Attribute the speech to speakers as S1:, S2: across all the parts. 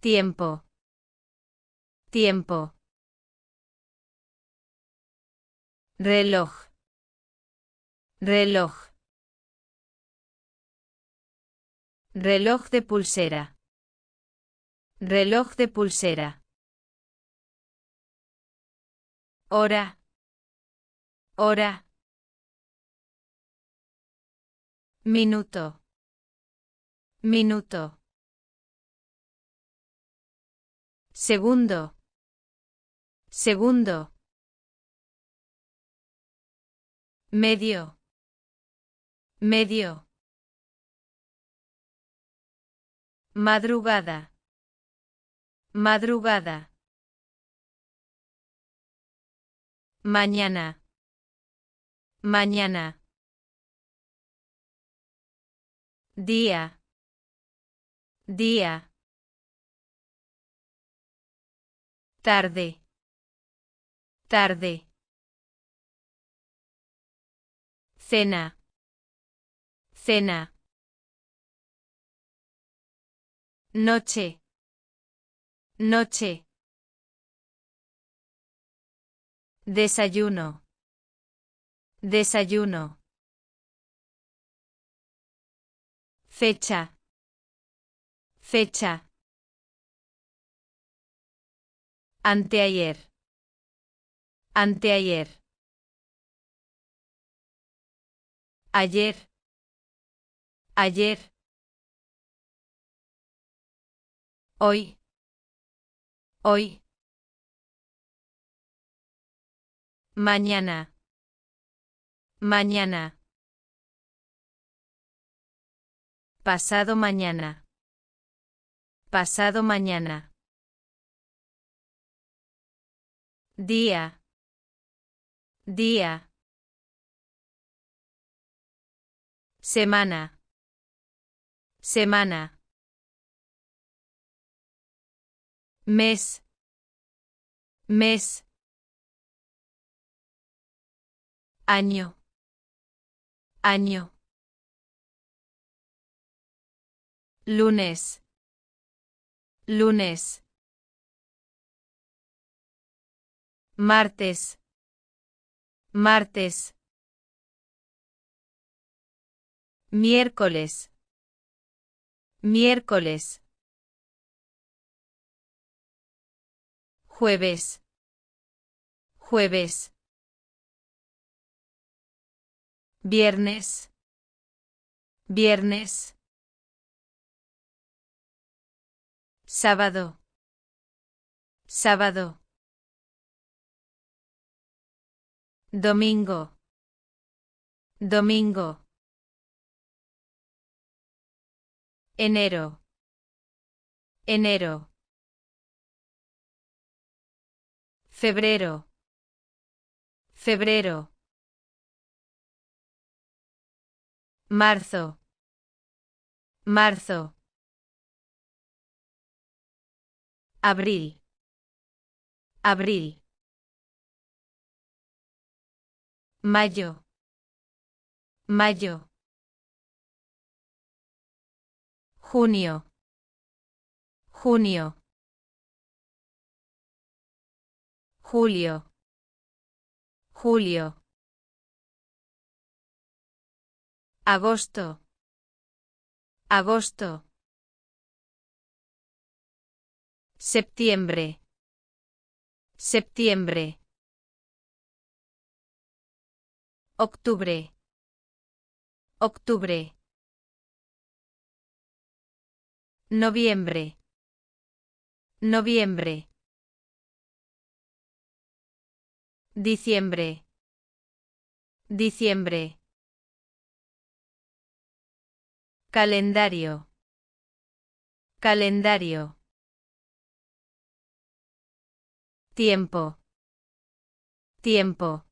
S1: tiempo, tiempo. Reloj, reloj. Reloj de pulsera. Reloj de pulsera. Hora. Hora. Minuto. Minuto. Segundo. Segundo. Medio. Medio. Madrugada. Madrugada. Mañana. Mañana. Día. Día. tarde, tarde. Cena, cena. Noche, noche. Desayuno, desayuno. Fecha, fecha. Anteayer. Anteayer. Ayer. Ayer. Hoy. Hoy. Mañana. Mañana. Pasado mañana. Pasado mañana. día, día, semana, semana, mes, mes, año, año, lunes, lunes, martes, martes, miércoles, miércoles, jueves, jueves, viernes, viernes, sábado, sábado. Domingo. Domingo. Enero. Enero. Febrero. Febrero. Marzo. Marzo. Abril. Abril. Mayo. Mayo. Junio. Junio. Julio. Julio. Agosto. Agosto. Septiembre. Septiembre. Octubre. Octubre. Noviembre. Noviembre. Diciembre. Diciembre. Calendario. Calendario. Tiempo. Tiempo.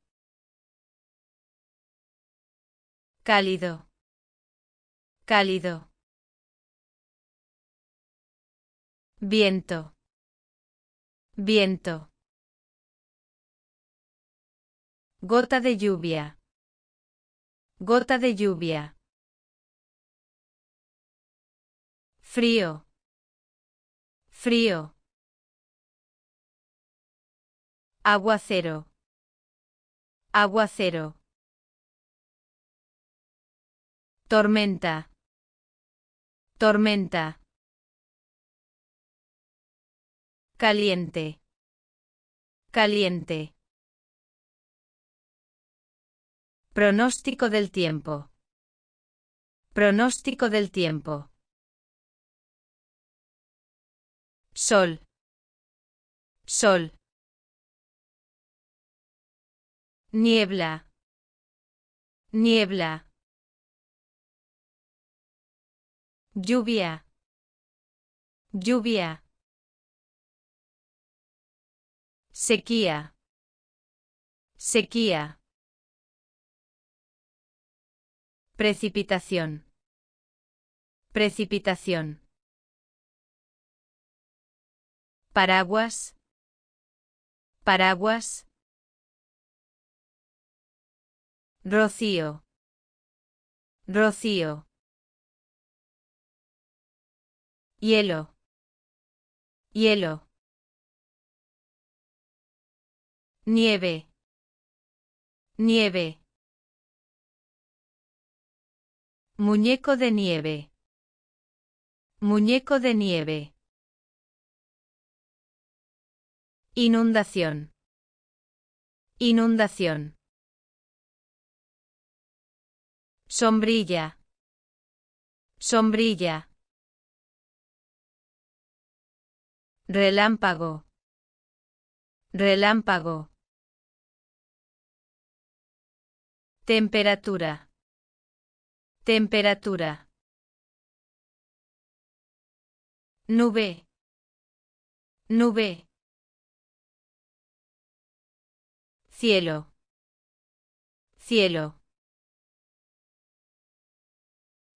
S1: Cálido. Cálido. Viento. Viento. Gota de lluvia. Gota de lluvia. Frío. Frío. Aguacero. Aguacero. Tormenta. Tormenta. Caliente. Caliente. Pronóstico del tiempo. Pronóstico del tiempo. Sol. Sol. Niebla. Niebla. lluvia, lluvia, sequía, sequía, precipitación, precipitación, paraguas, paraguas, rocío, rocío. hielo, hielo, nieve, nieve, muñeco de nieve, muñeco de nieve, inundación, inundación. sombrilla, sombrilla, Relámpago. Relámpago. Temperatura. Temperatura. Nube. Nube. Cielo. Cielo.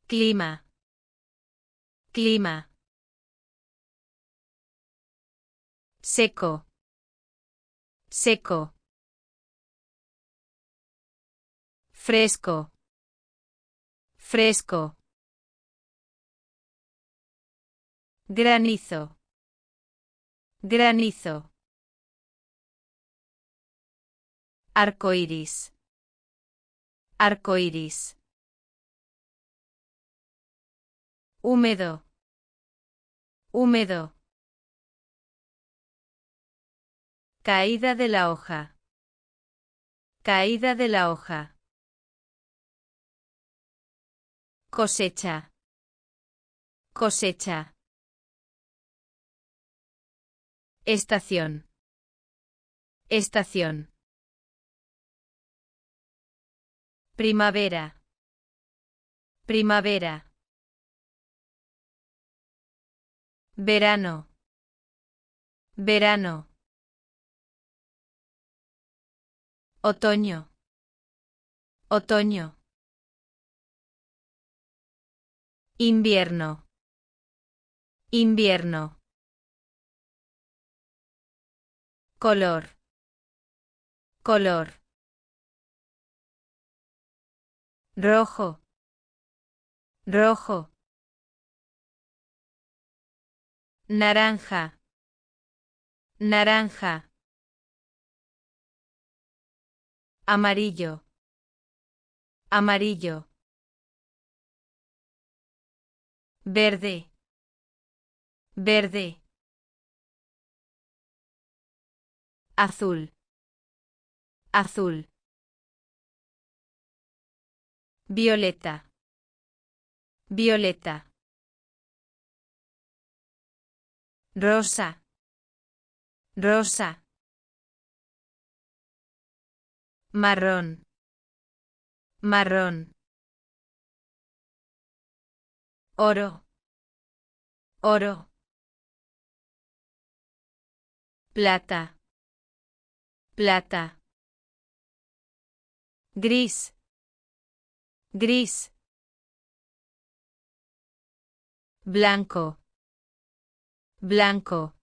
S1: Clima. Clima. seco, seco, fresco, fresco, granizo, granizo, arcoíris, arcoíris, húmedo, húmedo Caída de la hoja. Caída de la hoja. Cosecha. Cosecha. Estación. Estación. Primavera. Primavera. Verano. Verano. Otoño. Otoño. Invierno. Invierno. Color. Color. Rojo. Rojo. Naranja. Naranja. amarillo, amarillo, verde, verde, azul, azul, violeta, violeta. Rosa. Rosa marrón, marrón, oro, oro, plata, plata, gris, gris, blanco, blanco,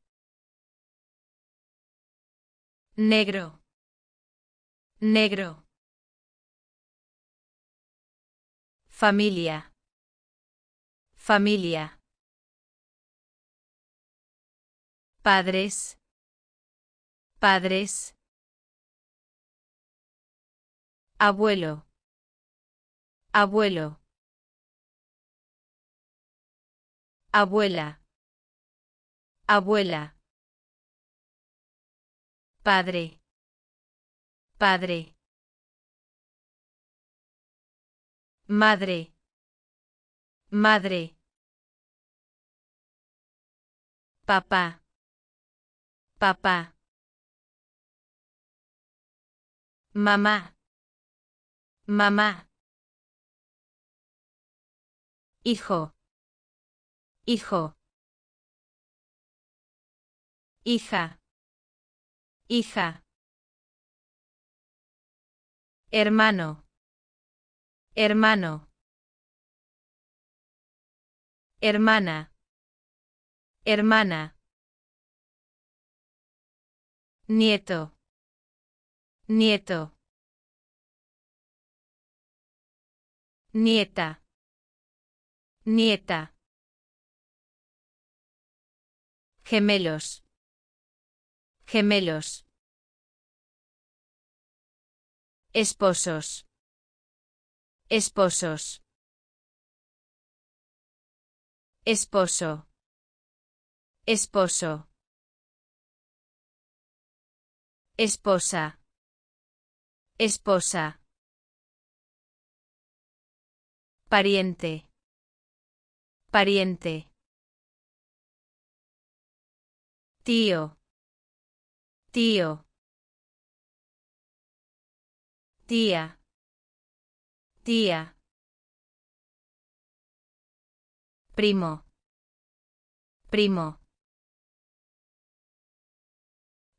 S1: negro, negro familia familia padres padres abuelo abuelo abuela abuela padre Padre. Madre. Madre. Papá. Papá. Mamá. Mamá. Hijo. Hijo. Hija. Hija hermano, hermano, hermana, hermana, nieto, nieto, nieta, nieta, gemelos, gemelos Esposos. Esposos. Esposo. Esposo. Esposa. Esposa. Pariente. Pariente. Tío. Tío tía, tía, primo, primo,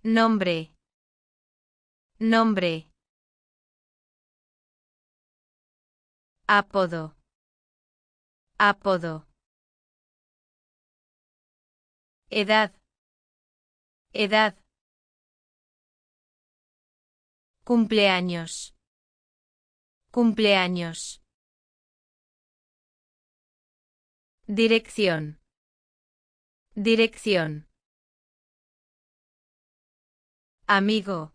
S1: nombre, nombre, apodo, apodo, edad, edad, cumpleaños, Cumpleaños. Dirección. Dirección. Amigo.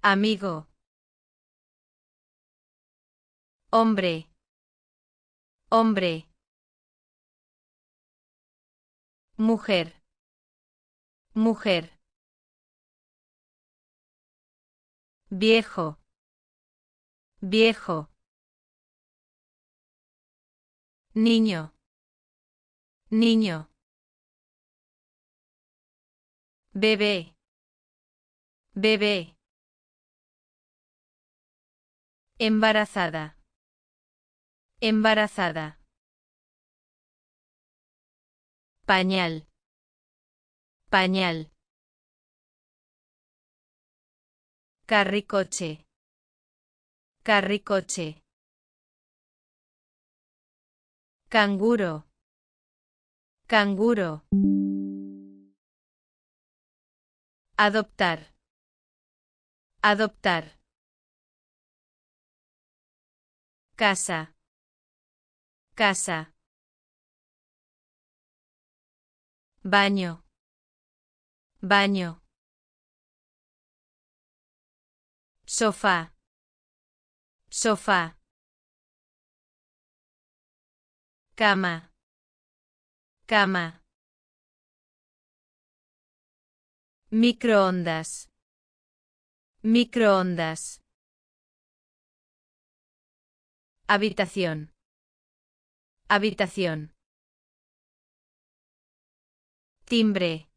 S1: Amigo. Hombre. Hombre. Mujer. Mujer. Viejo viejo, niño, niño, bebé, bebé, embarazada, embarazada, pañal, pañal, carricoche Carricoche. Canguro. Canguro. Adoptar. Adoptar. Casa. Casa. Baño. Baño. Sofá sofá, cama, cama, microondas, microondas, habitación, habitación, timbre,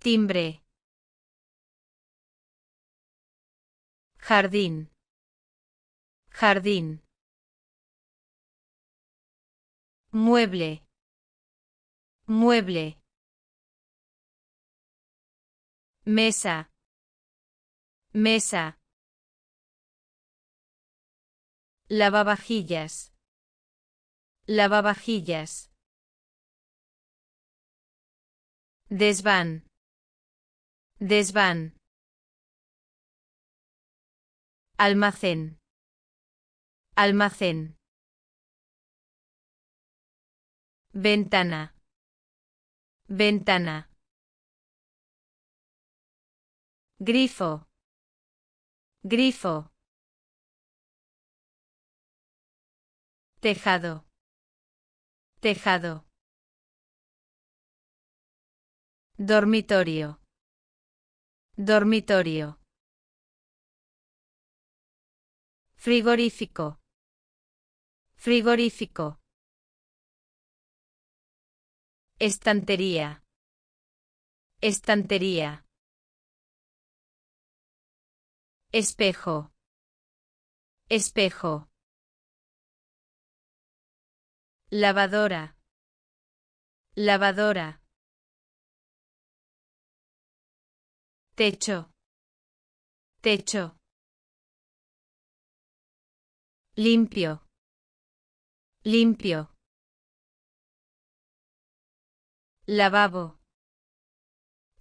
S1: timbre, jardín, jardín, mueble, mueble, mesa, mesa, lavavajillas, lavavajillas, desván, desván, almacén, Almacén. Ventana. Ventana. Grifo. Grifo. Tejado. Tejado. Dormitorio. Dormitorio. Frigorífico. Rigorífico. Estantería. Estantería. Espejo. Espejo. Lavadora. Lavadora. Techo. Techo. Limpio limpio lavabo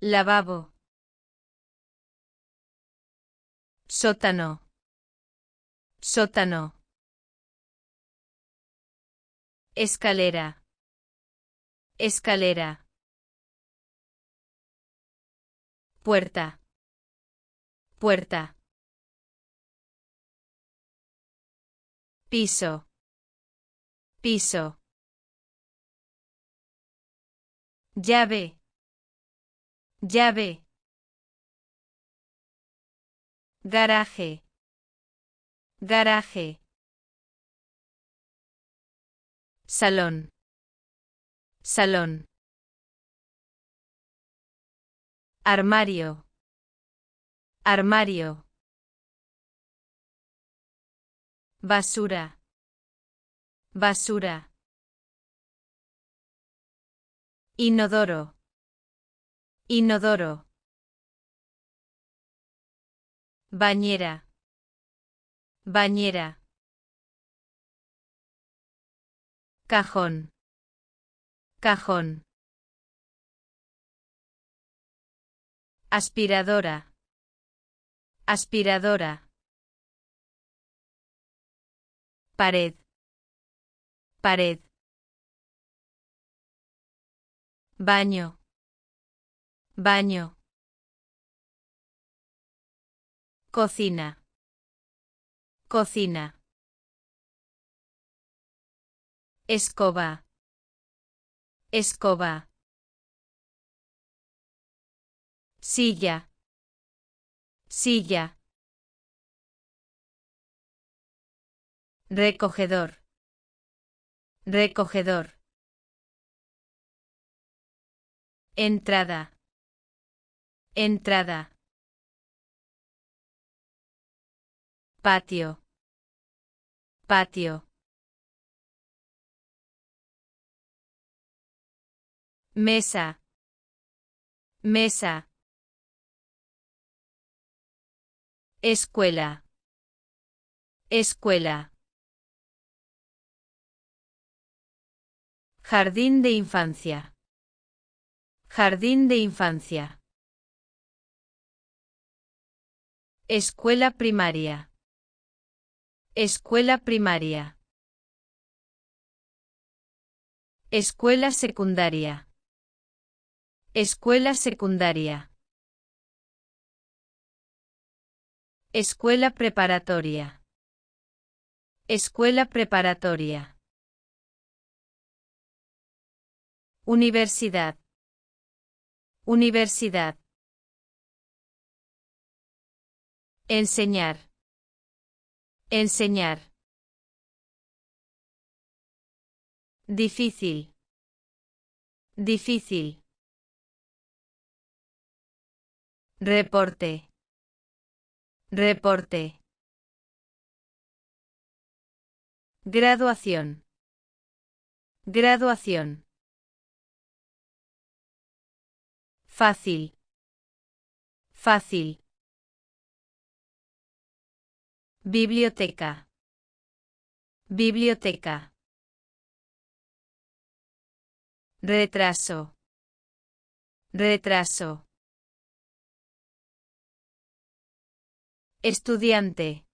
S1: lavabo sótano sótano escalera escalera puerta puerta piso piso llave llave garaje garaje salón salón armario armario basura basura, inodoro, inodoro, bañera, bañera, cajón, cajón, aspiradora, aspiradora, pared, Pared. Baño. Baño. Cocina. Cocina. Escoba. Escoba. Silla. Silla. Recogedor. Recogedor. Entrada. Entrada. Patio. Patio. Mesa. Mesa. Escuela. Escuela. Jardín de infancia. Jardín de infancia. Escuela primaria. Escuela primaria. Escuela secundaria. Escuela secundaria. Escuela preparatoria. Escuela preparatoria. Universidad. Universidad. Enseñar. Enseñar. Difícil. Difícil. Reporte. Reporte. Graduación. Graduación. Fácil. Fácil. Biblioteca. Biblioteca. Retraso. Retraso. Estudiante.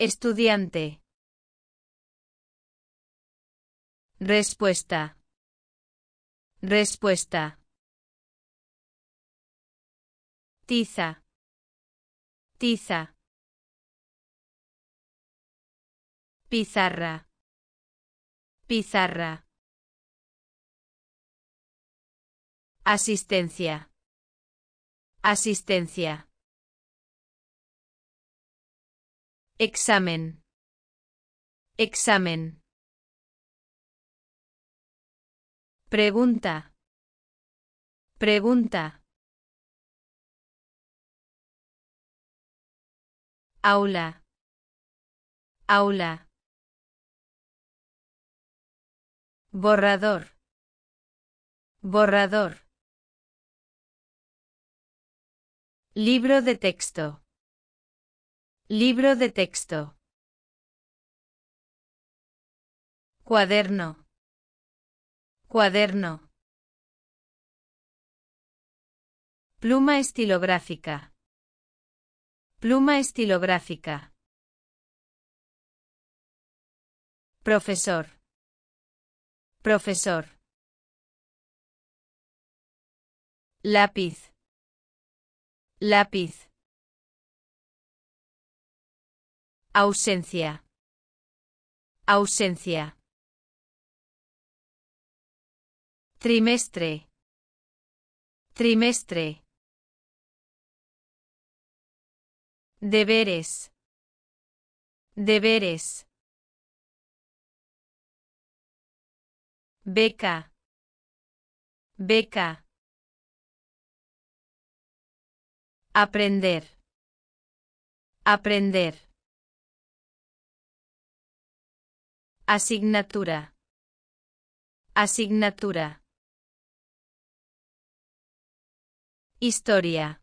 S1: Estudiante. Respuesta. Respuesta tiza, tiza, pizarra, pizarra, asistencia, asistencia, examen, examen, pregunta, pregunta. aula, aula, borrador, borrador, libro de texto, libro de texto, cuaderno, cuaderno, pluma estilográfica Pluma estilográfica. Profesor. Profesor. Lápiz. Lápiz. Ausencia. Ausencia. Trimestre. Trimestre. Deberes. Deberes. Beca. Beca. Aprender. Aprender. Asignatura. Asignatura. Historia.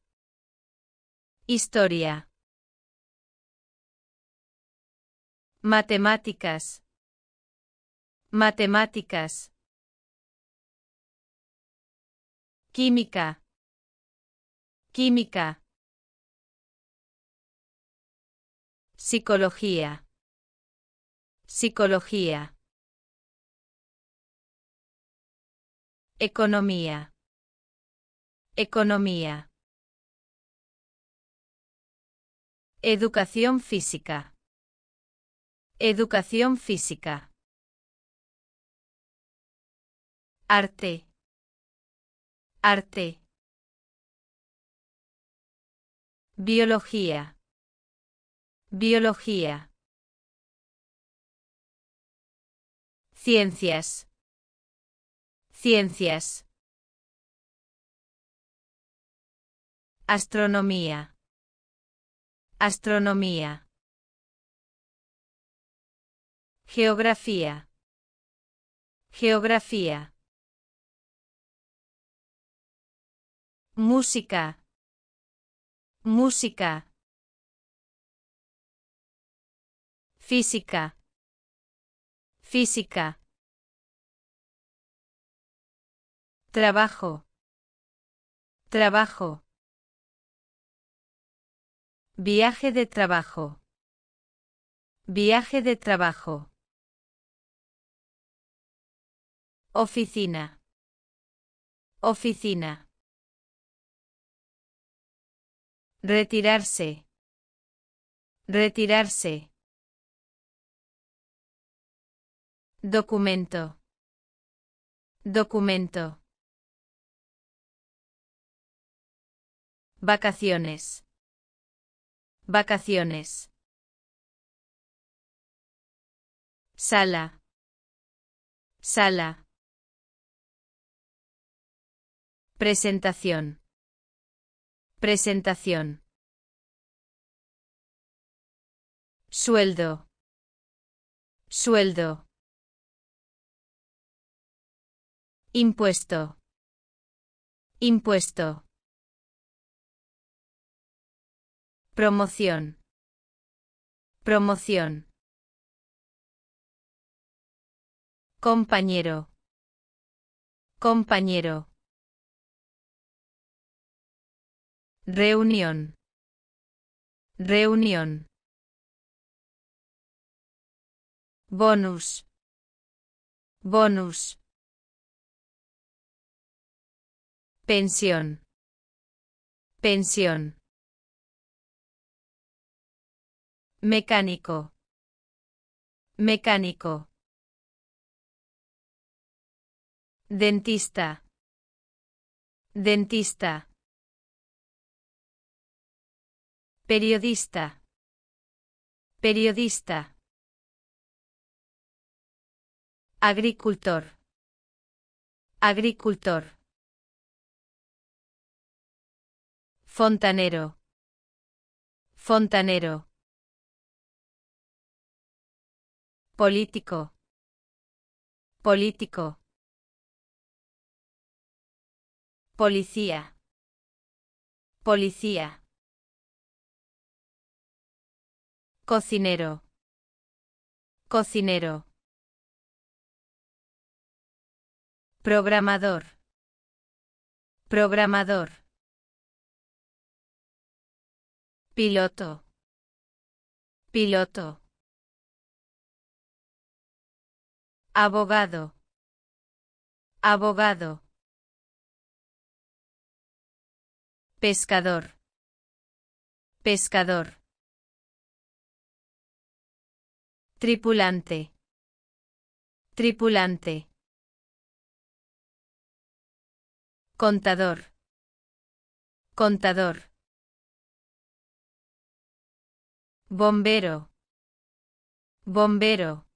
S1: Historia. Matemáticas. Matemáticas. Química. Química. Psicología. Psicología. Economía. Economía. Educación física. Educación física. Arte. Arte. Biología. Biología. Ciencias. Ciencias. Astronomía. Astronomía. Geografía. Geografía. Música. Música. Física. Física. Trabajo. Trabajo. Viaje de trabajo. Viaje de trabajo. Oficina. Oficina. Retirarse. Retirarse. Documento. Documento. Vacaciones. Vacaciones. Sala. Sala. Presentación. Presentación. Sueldo. Sueldo. Impuesto. Impuesto. Promoción. Promoción. Compañero. Compañero. Reunión. Reunión. Bonus. Bonus. Pensión. Pensión. Mecánico. Mecánico. Dentista. Dentista. Periodista. Periodista. Agricultor. Agricultor. Fontanero. Fontanero. Político. Político. Policía. Policía. Cocinero. Cocinero. Programador. Programador. Piloto. Piloto. Abogado. Abogado. Pescador. Pescador. Tripulante. Tripulante. Contador. Contador. Bombero. Bombero.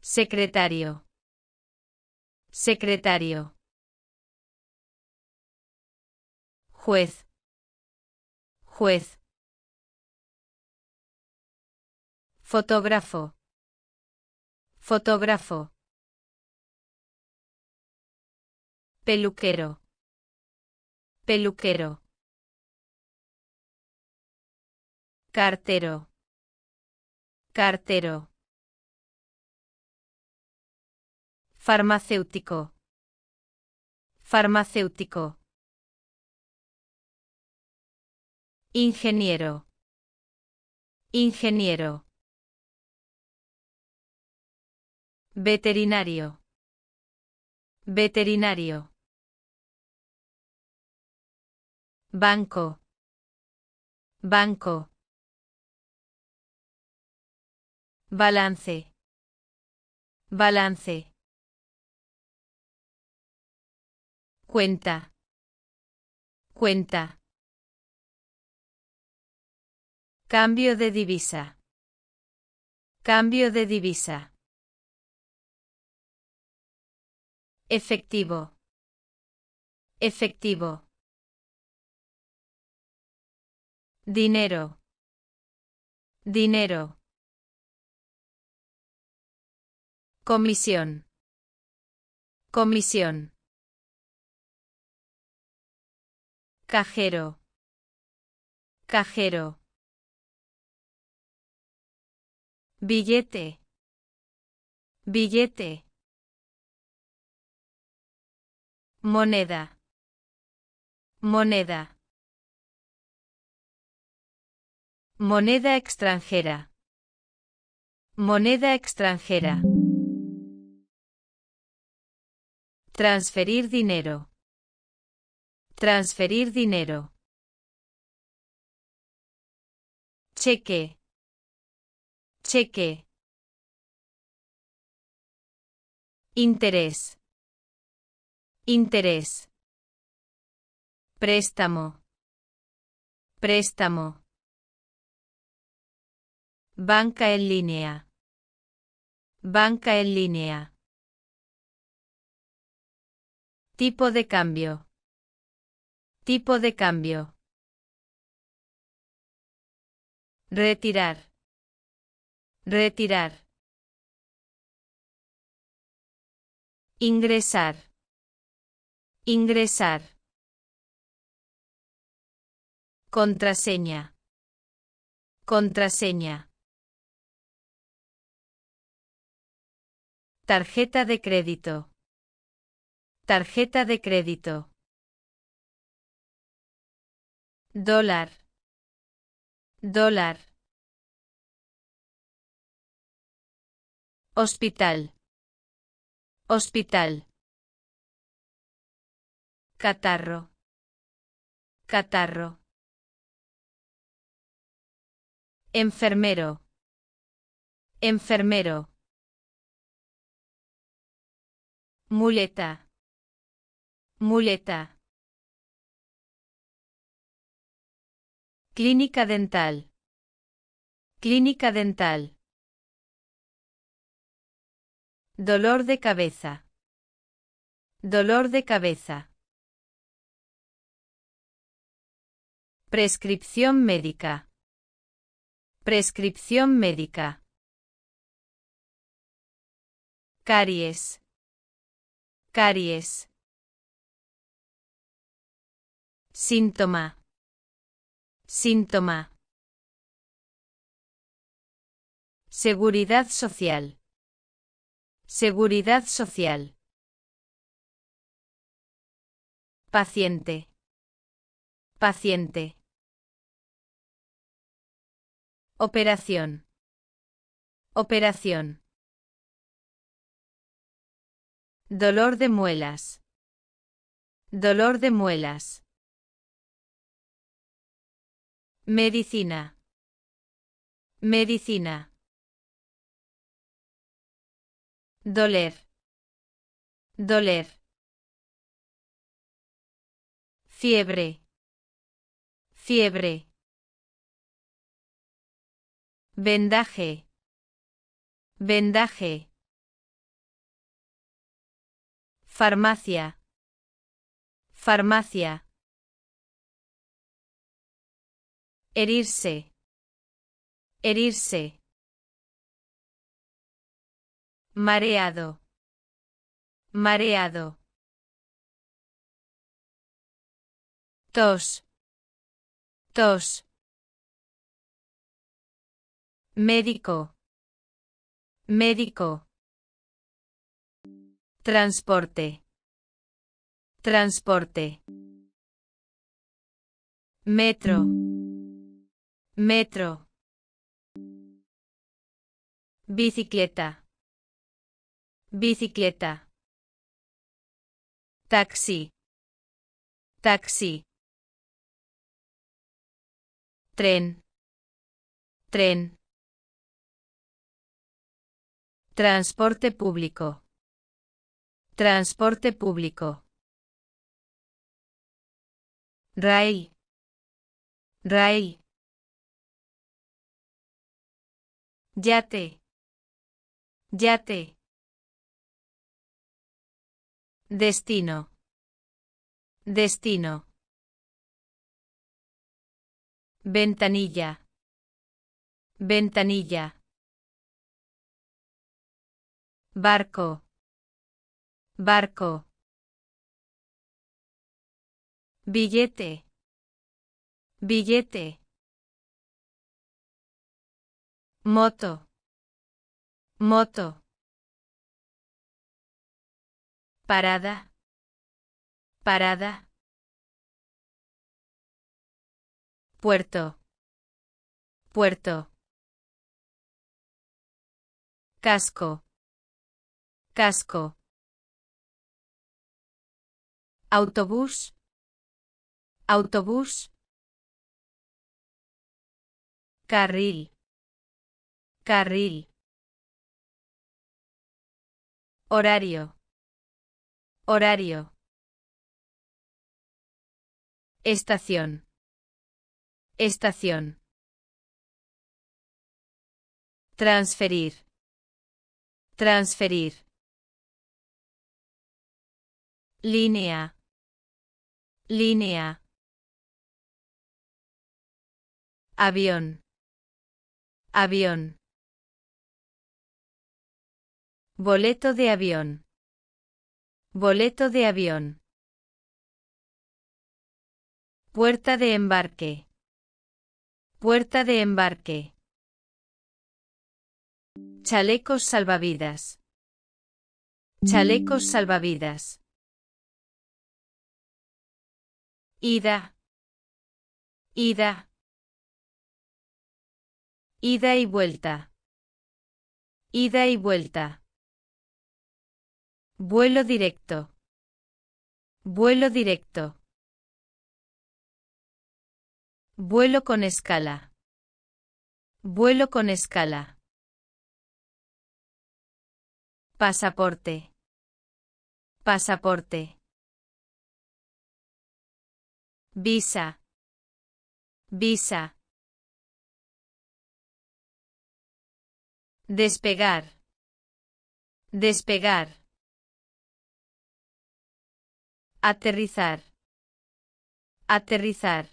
S1: Secretario. Secretario. Juez. Juez. Fotógrafo. Fotógrafo. Peluquero. Peluquero. Cartero. Cartero. Farmacéutico. Farmacéutico. Ingeniero. Ingeniero. Veterinario. Veterinario. Banco. Banco. Balance. Balance. Cuenta. Cuenta. Cambio de divisa. Cambio de divisa. efectivo, efectivo. Dinero, dinero. Comisión, comisión. Cajero, cajero. Billete, billete. moneda, moneda, moneda extranjera, moneda extranjera, transferir dinero, transferir dinero, cheque, cheque, interés, Interés. Préstamo. Préstamo. Banca en línea. Banca en línea. Tipo de cambio. Tipo de cambio. Retirar. Retirar. Ingresar. Ingresar. Contraseña. Contraseña. Tarjeta de crédito. Tarjeta de crédito. Dólar. Dólar. Hospital. Hospital. Catarro. Catarro. Enfermero. Enfermero. Muleta. Muleta. Clínica dental. Clínica dental. Dolor de cabeza. Dolor de cabeza. Prescripción médica. Prescripción médica. Caries. Caries. Síntoma. Síntoma. Seguridad social. Seguridad social. Paciente. Paciente. Operación. Operación. Dolor de muelas. Dolor de muelas. Medicina. Medicina. Doler. Doler. Fiebre. Fiebre. Vendaje. Vendaje. Farmacia. Farmacia. Herirse. Herirse. Mareado. Mareado. Tos. Tos médico, médico, transporte, transporte, metro, metro, bicicleta, bicicleta, taxi, taxi, tren, tren Transporte público. Transporte público. Ray. Ray. Yate. Yate. Destino. Destino. Ventanilla. Ventanilla barco, barco. Billete, billete. Moto, moto. Parada, parada. Puerto, puerto. Casco, casco, autobús, autobús, carril, carril, horario, horario, estación, estación, transferir, transferir línea, línea. Avión, avión. Boleto de avión. Boleto de avión. Puerta de embarque. Puerta de embarque. Chalecos salvavidas. Chalecos salvavidas. ida, ida, ida y vuelta, ida y vuelta, vuelo directo, vuelo directo, vuelo con escala, vuelo con escala, pasaporte, pasaporte Visa. Visa. Despegar. Despegar. Aterrizar. Aterrizar.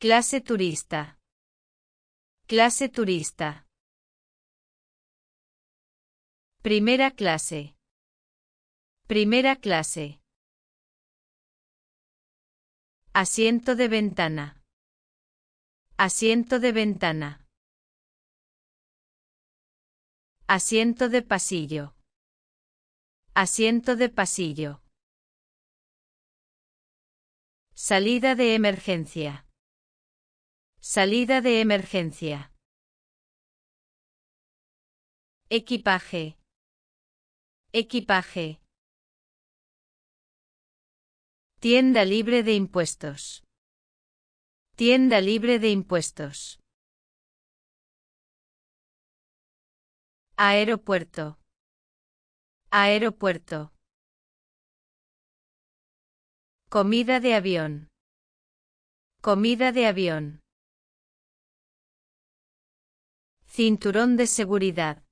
S1: Clase turista. Clase turista. Primera clase. Primera clase. Asiento de ventana. Asiento de ventana. Asiento de pasillo. Asiento de pasillo. Salida de emergencia. Salida de emergencia. Equipaje. Equipaje. Tienda libre de impuestos. Tienda libre de impuestos. Aeropuerto. Aeropuerto. Comida de avión. Comida de avión. Cinturón de seguridad.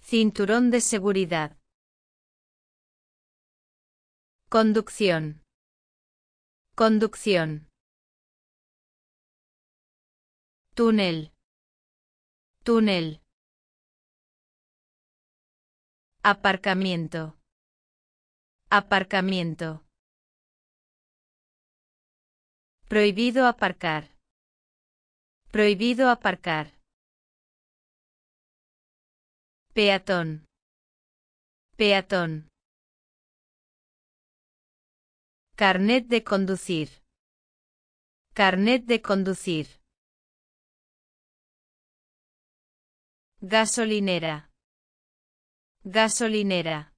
S1: Cinturón de seguridad. Conducción. Conducción. Túnel. Túnel. Aparcamiento. Aparcamiento. Prohibido aparcar. Prohibido aparcar. Peatón. Peatón. Carnet de conducir. Carnet de conducir. Gasolinera. Gasolinera.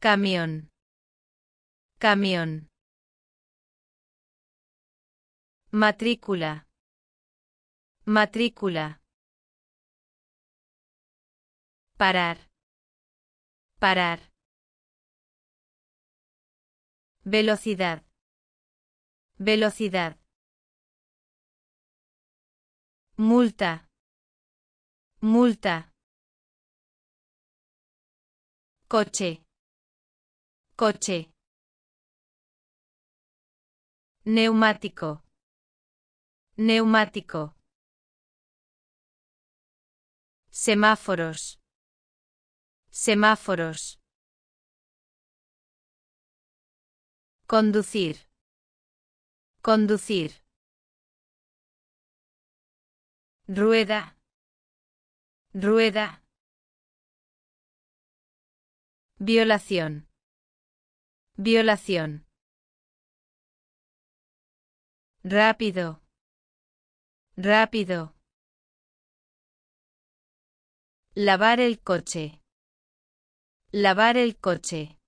S1: Camión. Camión. Matrícula. Matrícula. Parar. Parar. Velocidad. Velocidad. Multa. Multa. Coche. Coche. Neumático. Neumático. Semáforos. Semáforos. Conducir. Conducir. Rueda. Rueda. Violación. Violación. Rápido. Rápido. Lavar el coche. Lavar el coche.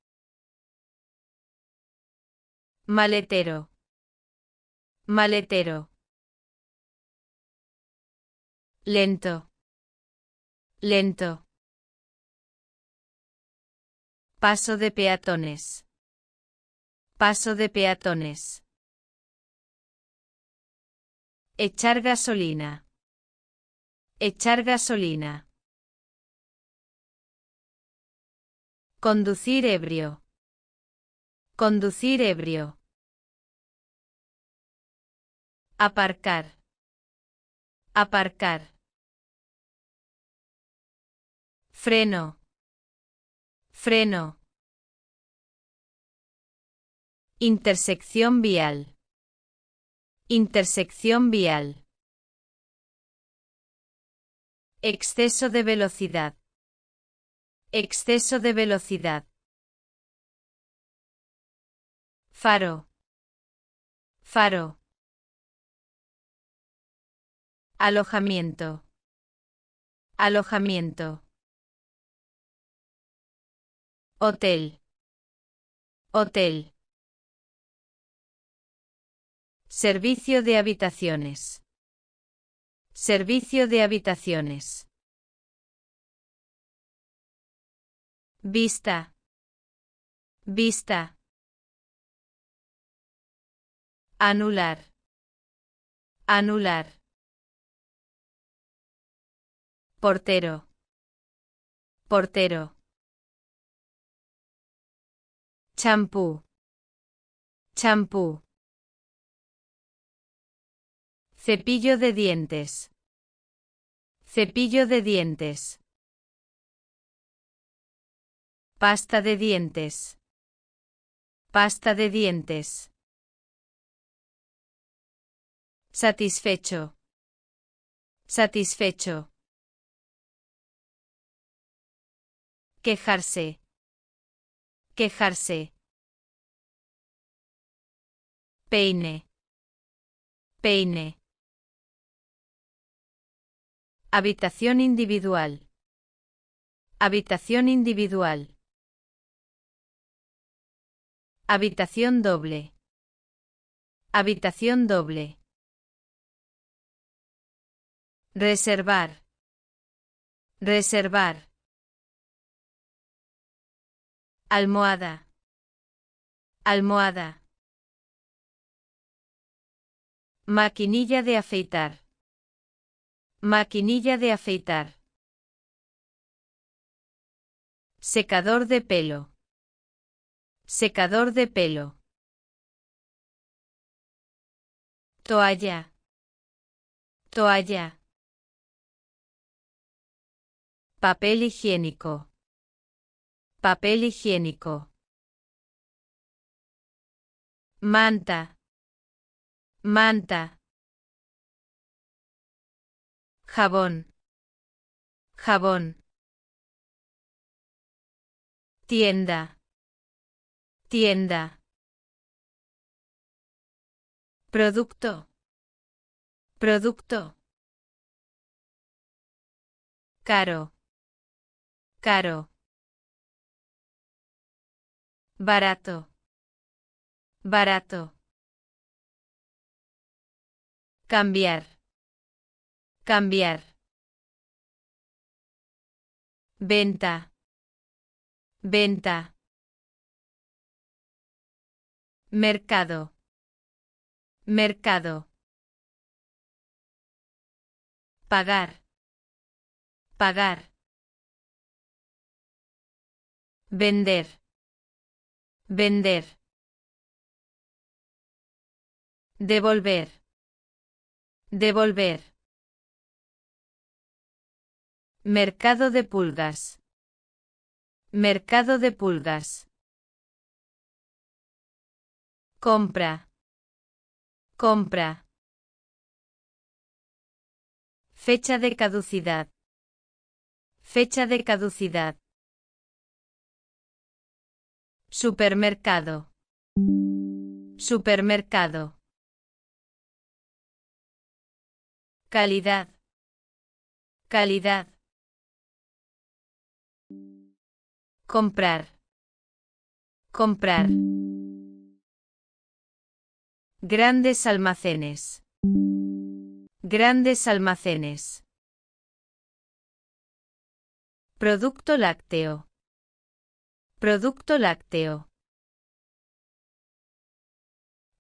S1: Maletero. Maletero. Lento. Lento. Paso de peatones. Paso de peatones. Echar gasolina. Echar gasolina. Conducir ebrio. Conducir ebrio. Aparcar. Aparcar. Freno. Freno. Intersección vial. Intersección vial. Exceso de velocidad. Exceso de velocidad. Faro. Faro. Alojamiento. Alojamiento. Hotel. Hotel. Servicio de habitaciones. Servicio de habitaciones. Vista. Vista anular, anular. Portero, portero. Champú, champú. Cepillo de dientes. Cepillo de dientes. Pasta de dientes. Pasta de dientes. Satisfecho. Satisfecho. Quejarse. Quejarse. Peine. Peine. Habitación individual. Habitación individual. Habitación doble. Habitación doble. Reservar. Reservar. Almohada. Almohada. Maquinilla de afeitar. Maquinilla de afeitar. Secador de pelo. Secador de pelo. Toalla. Toalla. Papel higiénico. Papel higiénico. Manta. Manta. Jabón. Jabón. Tienda. Tienda. Producto. Producto. Caro. Caro. Barato. Barato. Cambiar. Cambiar. Venta. Venta. Mercado. Mercado. Pagar. Pagar. Vender. Vender. Devolver. Devolver. Mercado de pulgas. Mercado de pulgas. Compra. Compra. Fecha de caducidad. Fecha de caducidad. Supermercado. Supermercado. Calidad. Calidad. Comprar. Comprar. Grandes almacenes. Grandes almacenes. Producto lácteo. Producto lácteo.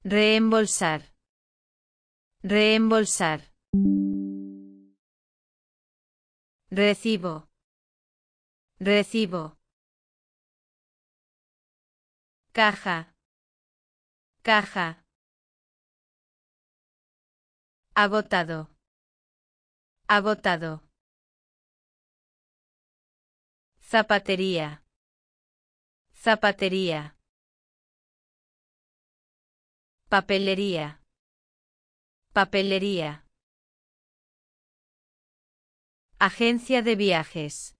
S1: Reembolsar. Reembolsar. Recibo. Recibo. Caja. Caja. Agotado. Agotado. Zapatería. Zapatería. Papelería. Papelería. Agencia de viajes.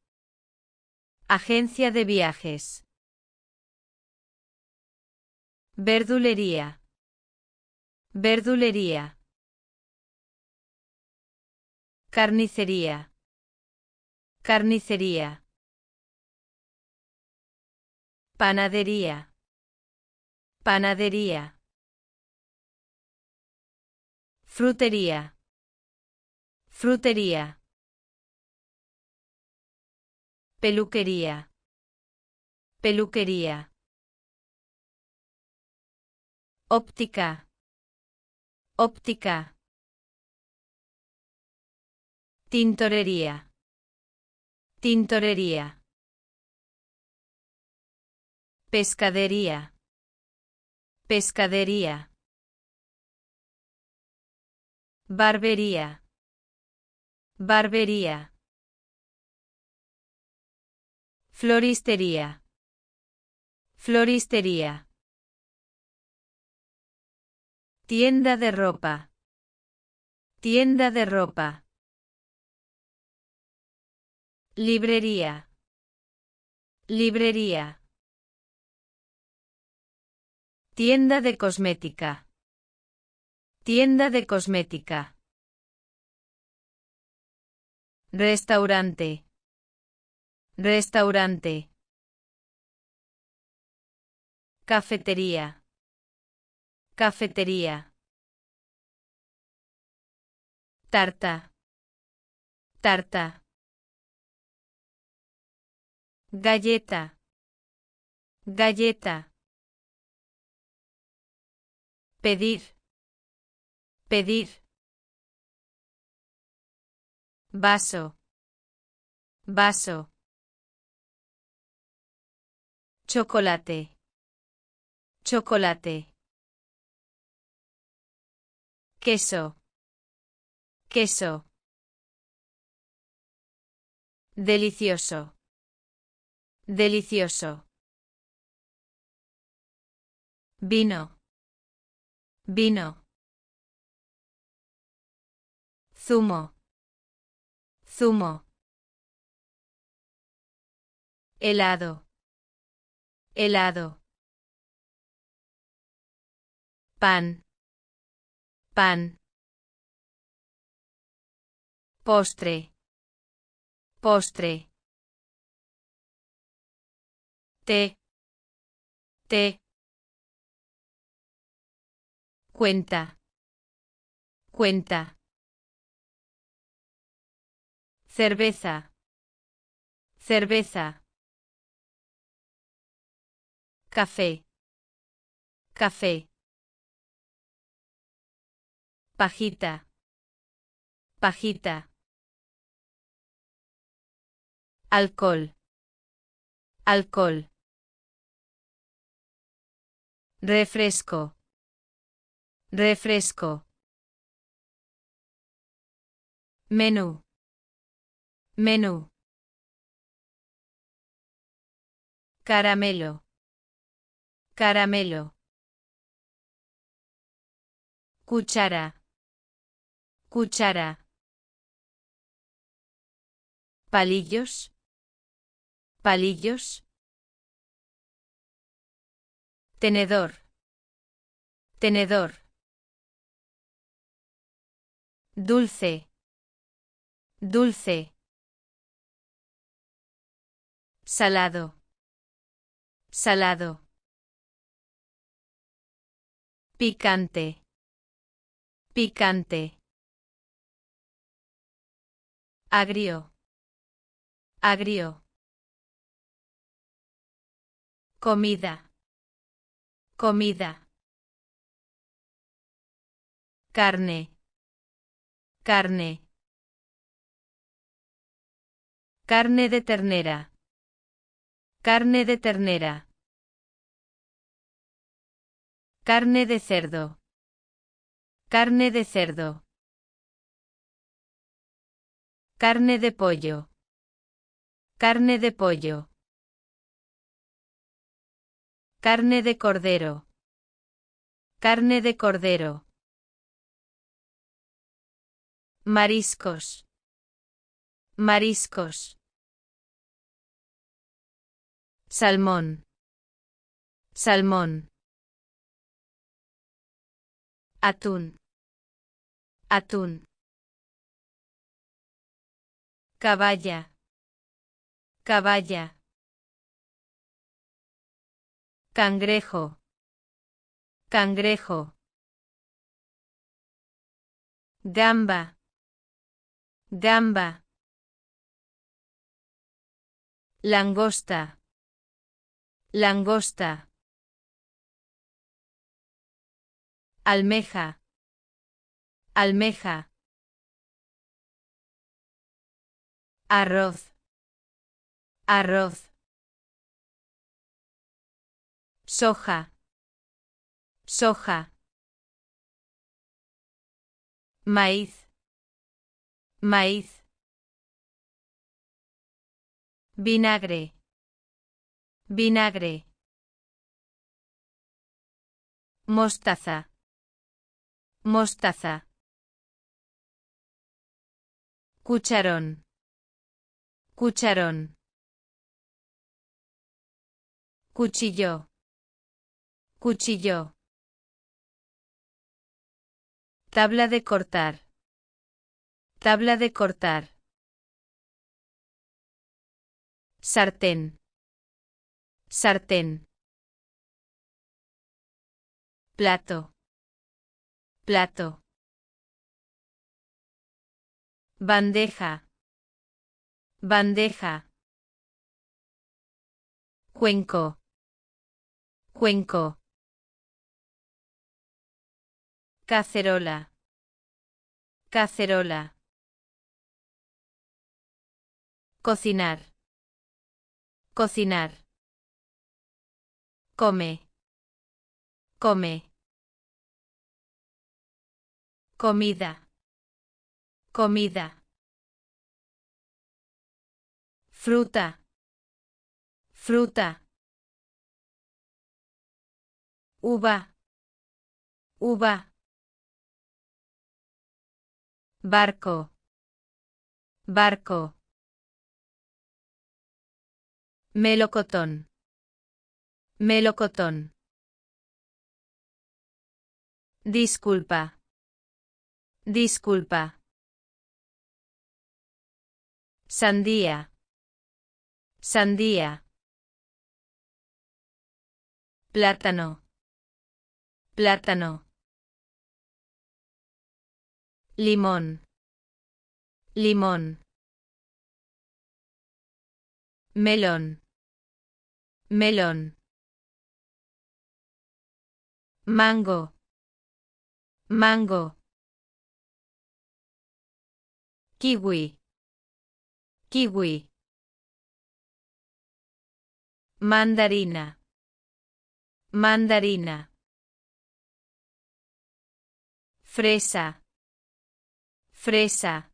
S1: Agencia de viajes. Verdulería. Verdulería. Carnicería. Carnicería. Panadería. Panadería. Frutería. Frutería. Peluquería. Peluquería. Óptica. Óptica. Tintorería. Tintorería. Pescadería. Pescadería. Barbería. Barbería. Floristería. Floristería. Tienda de ropa. Tienda de ropa. Librería. Librería. Tienda de cosmética. Tienda de cosmética. Restaurante. Restaurante. Cafetería. Cafetería. Tarta. Tarta. Galleta. Galleta pedir, pedir. Vaso, vaso. Chocolate, chocolate. Queso, queso. Delicioso, delicioso. Vino, vino, zumo, zumo, helado, helado, pan, pan, postre, postre, té, té, cuenta, cuenta. Cerveza, cerveza. Café, café. Pajita, pajita. Alcohol, alcohol. Refresco, Refresco. Menú. Menú. Caramelo. Caramelo. Cuchara. Cuchara. Palillos. Palillos. Tenedor. Tenedor dulce, dulce, salado, salado, picante, picante, agrio, agrio, comida, comida, carne, Carne. Carne de ternera. Carne de ternera. Carne de cerdo. Carne de cerdo. Carne de pollo. Carne de pollo. Carne de cordero. Carne de cordero. Mariscos. Mariscos. Salmón. Salmón. Atún. Atún. Caballa. Caballa. Cangrejo. Cangrejo. Gamba. Gamba. Langosta. Langosta. Almeja. Almeja. Arroz. Arroz. Soja. Soja. Maíz maíz, vinagre, vinagre, mostaza, mostaza, cucharón, cucharón, cuchillo, cuchillo, tabla de cortar Tabla de cortar. Sartén. Sartén. Plato. Plato. Bandeja. Bandeja. Cuenco. Cuenco. Cacerola. Cacerola. Cocinar. Cocinar. Come. Come. Comida. Comida. Fruta. Fruta. Uva. Uva. Barco. Barco. Melocotón. Melocotón. Disculpa. Disculpa. Sandía. Sandía. Plátano. Plátano. Limón. Limón. Melón melón, mango, mango, kiwi, kiwi, mandarina, mandarina, fresa, fresa,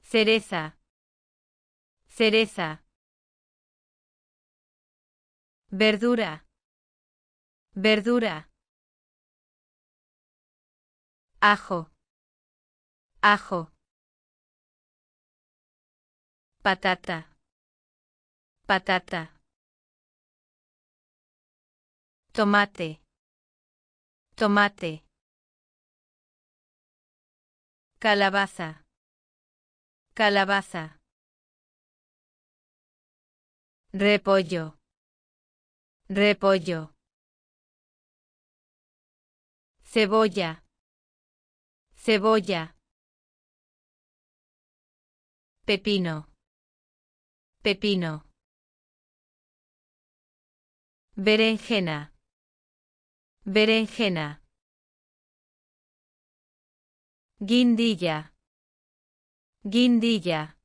S1: cereza, cereza Verdura. Verdura. Ajo. Ajo. Patata. Patata. Tomate. Tomate. Calabaza. Calabaza. Repollo repollo, cebolla, cebolla, pepino, pepino, berenjena, berenjena, guindilla, guindilla,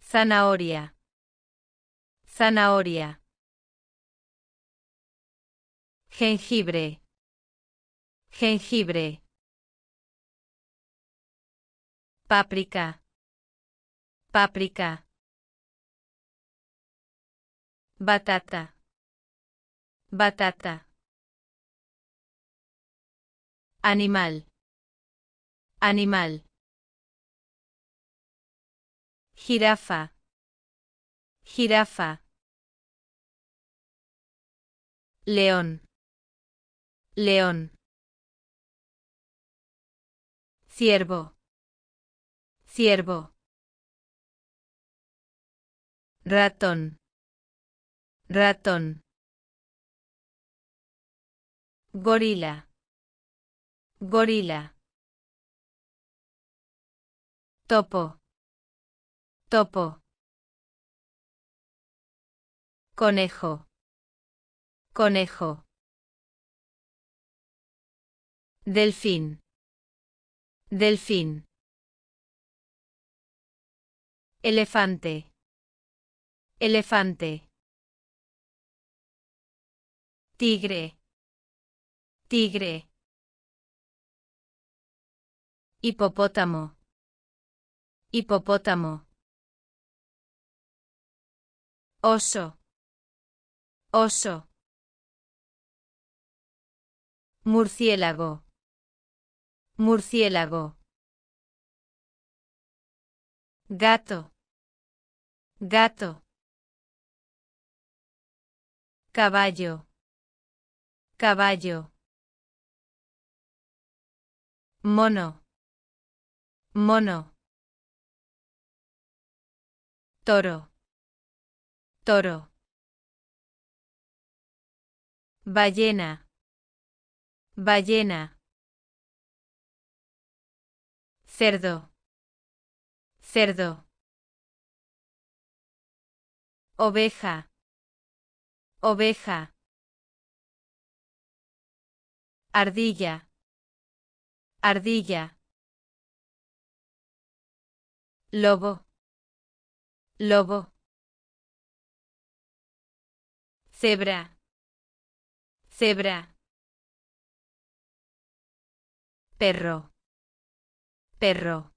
S1: zanahoria Zanahoria. Jengibre. Jengibre. Páprica. Páprica. Batata. Batata. Animal. Animal. Jirafa. Jirafa. León. León. Ciervo. Ciervo. Ratón. Ratón. Gorila. Gorila. Topo. Topo. Conejo. Conejo. Delfín. Delfín. Elefante. Elefante. Tigre. Tigre. Hipopótamo. Hipopótamo. Oso. Oso. Murciélago. Murciélago. Gato. Gato. Caballo. Caballo. Mono. Mono. Toro. Toro. Ballena. Ballena. Cerdo. Cerdo. Oveja. Oveja. Ardilla. Ardilla. Lobo. Lobo. Cebra. Cebra perro, perro.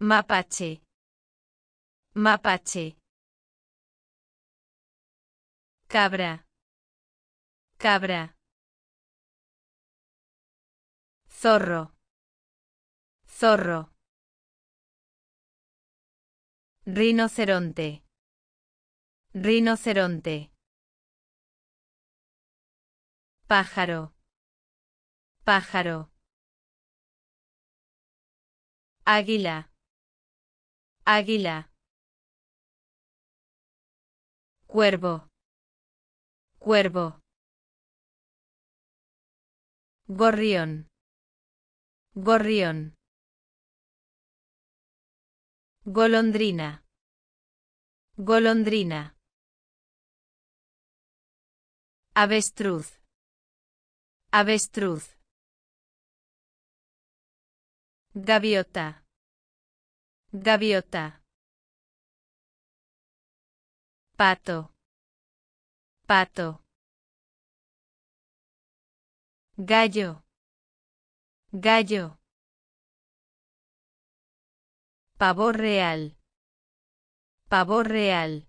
S1: Mapache, mapache. Cabra, cabra. Zorro, zorro. Rinoceronte. Rinoceronte. Pájaro pájaro, águila, águila, cuervo, cuervo, gorrión, gorrión, golondrina, golondrina, avestruz, avestruz Gaviota. Gaviota. Pato. Pato. Gallo. Gallo. Pavor real. Pavor real.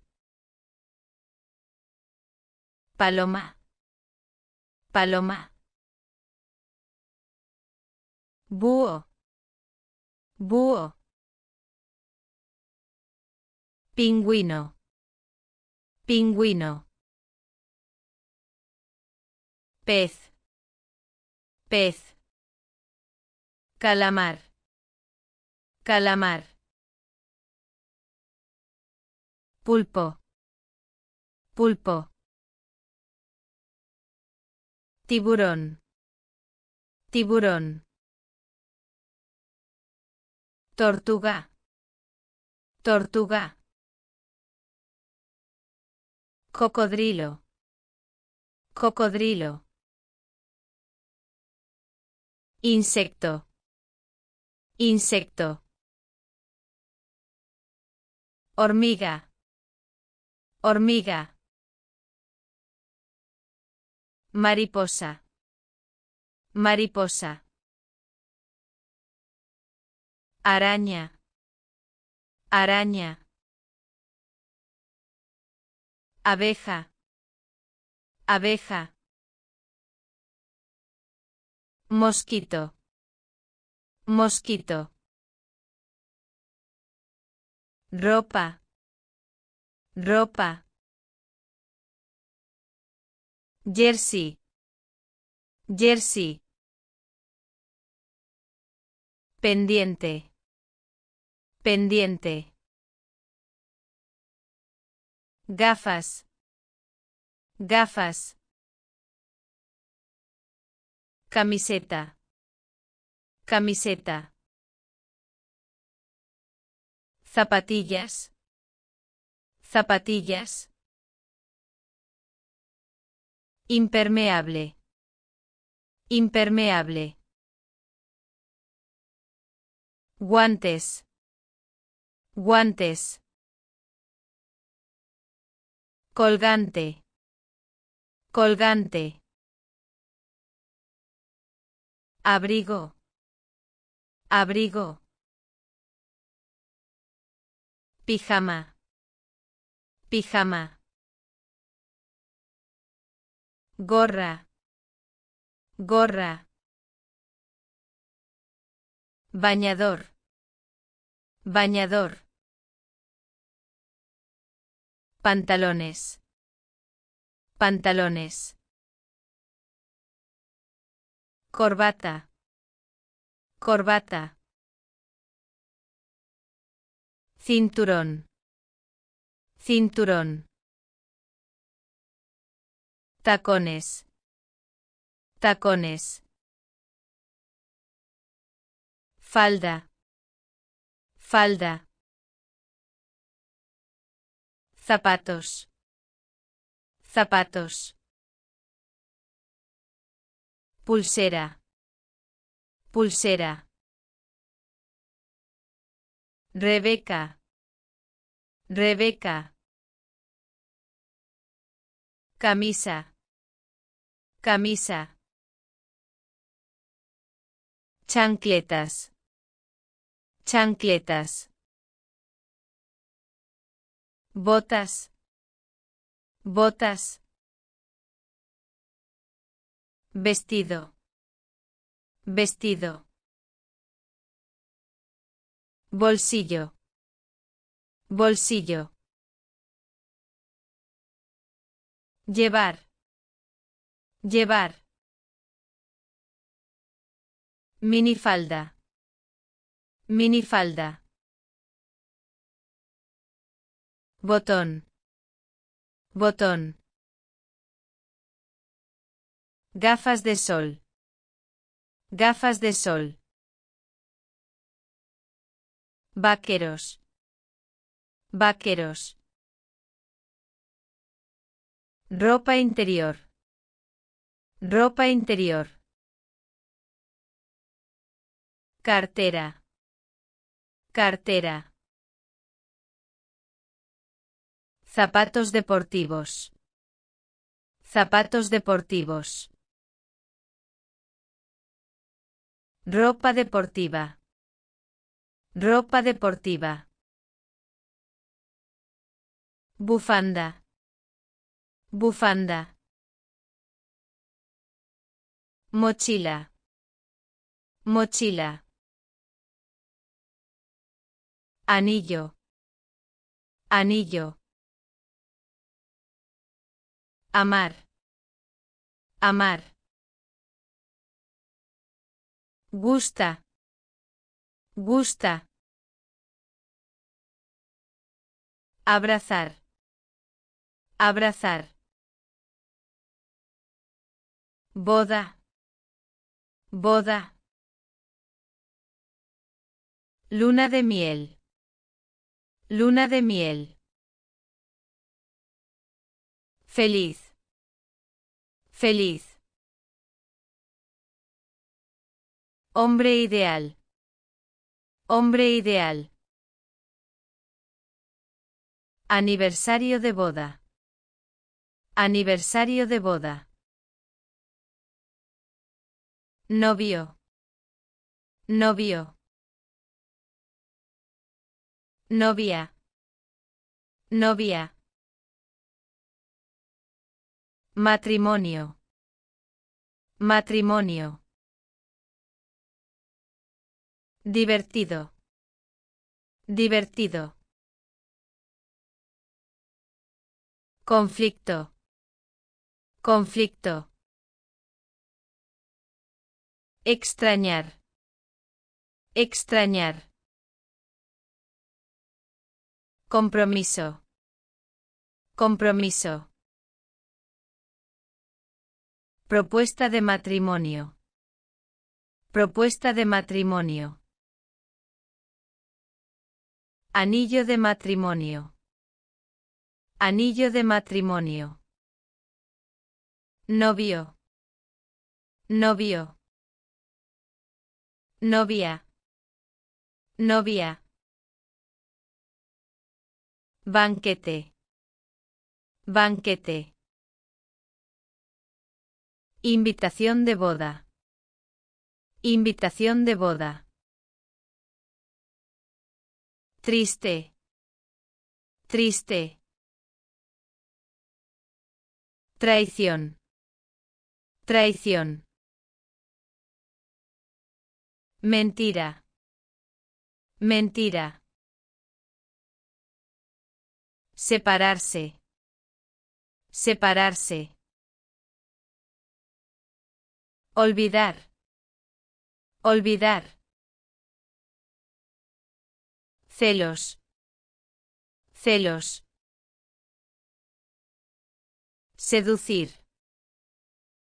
S1: Paloma. Paloma. Búho. Búho. Pingüino. Pingüino. Pez. Pez. Calamar. Calamar. Pulpo. Pulpo. Tiburón. Tiburón. Tortuga. Tortuga. Cocodrilo. Cocodrilo. Insecto. Insecto. Hormiga. Hormiga. Mariposa. Mariposa araña, araña, abeja, abeja, mosquito, mosquito, ropa, ropa, jersey, jersey, pendiente, pendiente, gafas, gafas, camiseta, camiseta, zapatillas, zapatillas, impermeable, impermeable, guantes, guantes colgante colgante abrigo abrigo pijama pijama gorra gorra bañador bañador Pantalones. Pantalones. Corbata. Corbata. Cinturón. Cinturón. Tacones. Tacones. Falda. Falda zapatos, zapatos, pulsera, pulsera, Rebeca, Rebeca, camisa, camisa, chancletas, chancletas botas, botas, vestido, vestido, bolsillo, bolsillo, llevar, llevar, minifalda, minifalda. botón, botón. Gafas de sol, gafas de sol. Vaqueros, vaqueros. Ropa interior, ropa interior. Cartera, cartera. Zapatos deportivos. Zapatos deportivos. Ropa deportiva. Ropa deportiva. Bufanda. Bufanda. Mochila. Mochila. Anillo. Anillo. Amar. Amar. Gusta. Gusta. Abrazar. Abrazar. Boda. Boda. Luna de miel. Luna de miel. Feliz. Feliz. Hombre ideal. Hombre ideal. Aniversario de boda. Aniversario de boda. Novio. Novio. Novia. Novia. Matrimonio. Matrimonio. Divertido. Divertido. Conflicto. Conflicto. Extrañar. Extrañar. Compromiso. Compromiso. Propuesta de matrimonio. Propuesta de matrimonio. Anillo de matrimonio. Anillo de matrimonio. Novio. Novio. Novia. Novia. Banquete. Banquete. Invitación de boda. Invitación de boda. Triste. Triste. Traición. Traición. Mentira. Mentira. Separarse. Separarse. Olvidar. Olvidar. Celos. Celos. Seducir.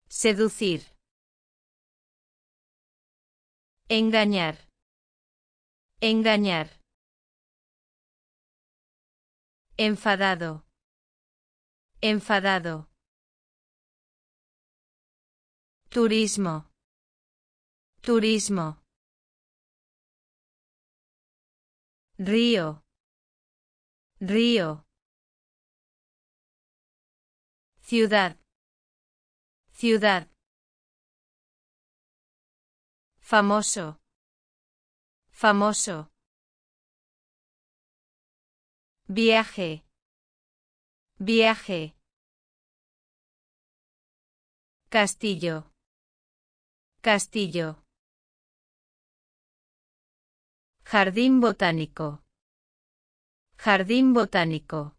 S1: Seducir. Engañar. Engañar. Enfadado. Enfadado. Turismo. Turismo. Río. Río. Ciudad. Ciudad. Famoso. Famoso. Viaje. Viaje. Castillo. Castillo. Jardín botánico. Jardín botánico.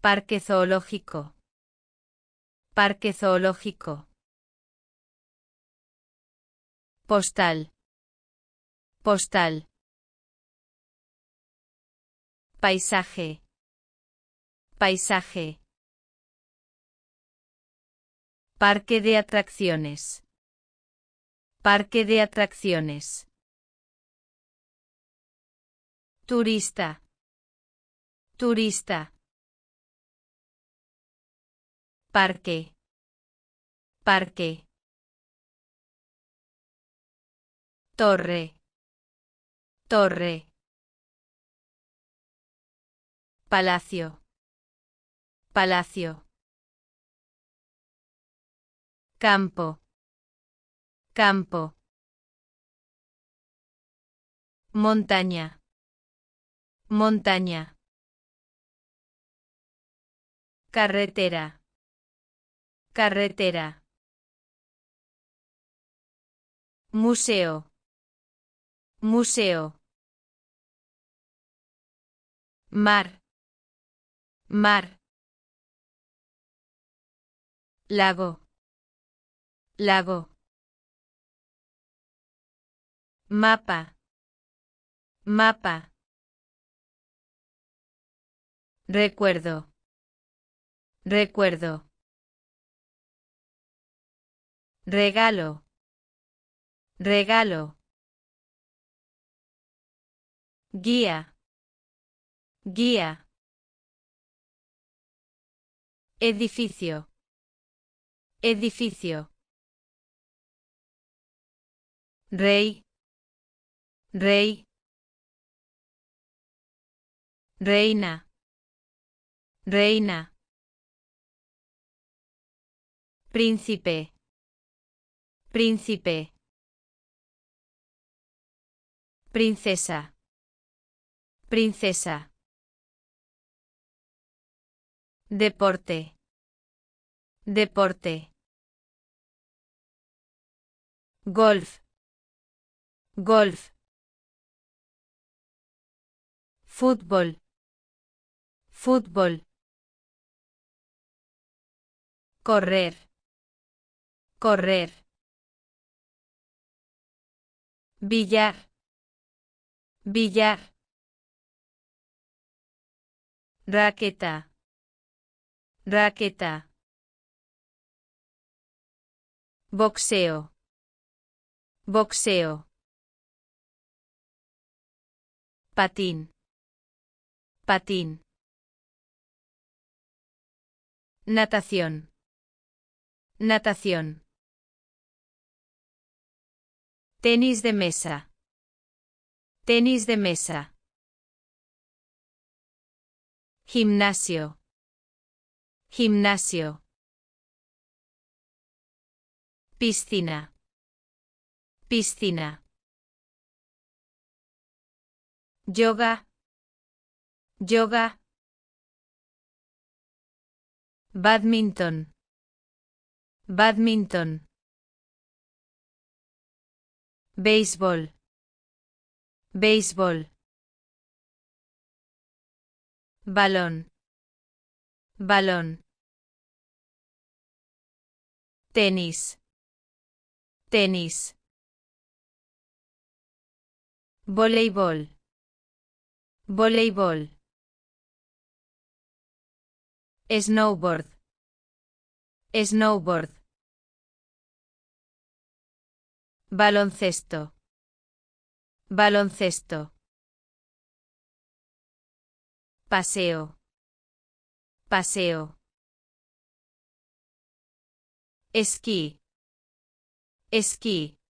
S1: Parque zoológico. Parque zoológico. Postal. Postal. Paisaje. Paisaje. Parque de atracciones. Parque de atracciones. Turista. Turista. Parque. Parque. Torre. Torre. Palacio. Palacio campo, campo, montaña, montaña, carretera, carretera, museo, museo, mar, mar, lago, lago mapa mapa recuerdo recuerdo regalo regalo guía guía edificio edificio rey, rey, reina, reina, príncipe, príncipe, princesa, princesa, deporte, deporte, golf, golf, fútbol, fútbol, correr, correr, billar, billar, raqueta, raqueta, boxeo, boxeo patín, patín. Natación, natación. Tenis de mesa, tenis de mesa. Gimnasio, gimnasio. Piscina, piscina yoga, yoga, badminton, badminton, béisbol, béisbol, balón, balón, tenis, tenis, voleibol Voleibol. Snowboard. Snowboard. Baloncesto. Baloncesto. Paseo. Paseo. Esquí. Esquí.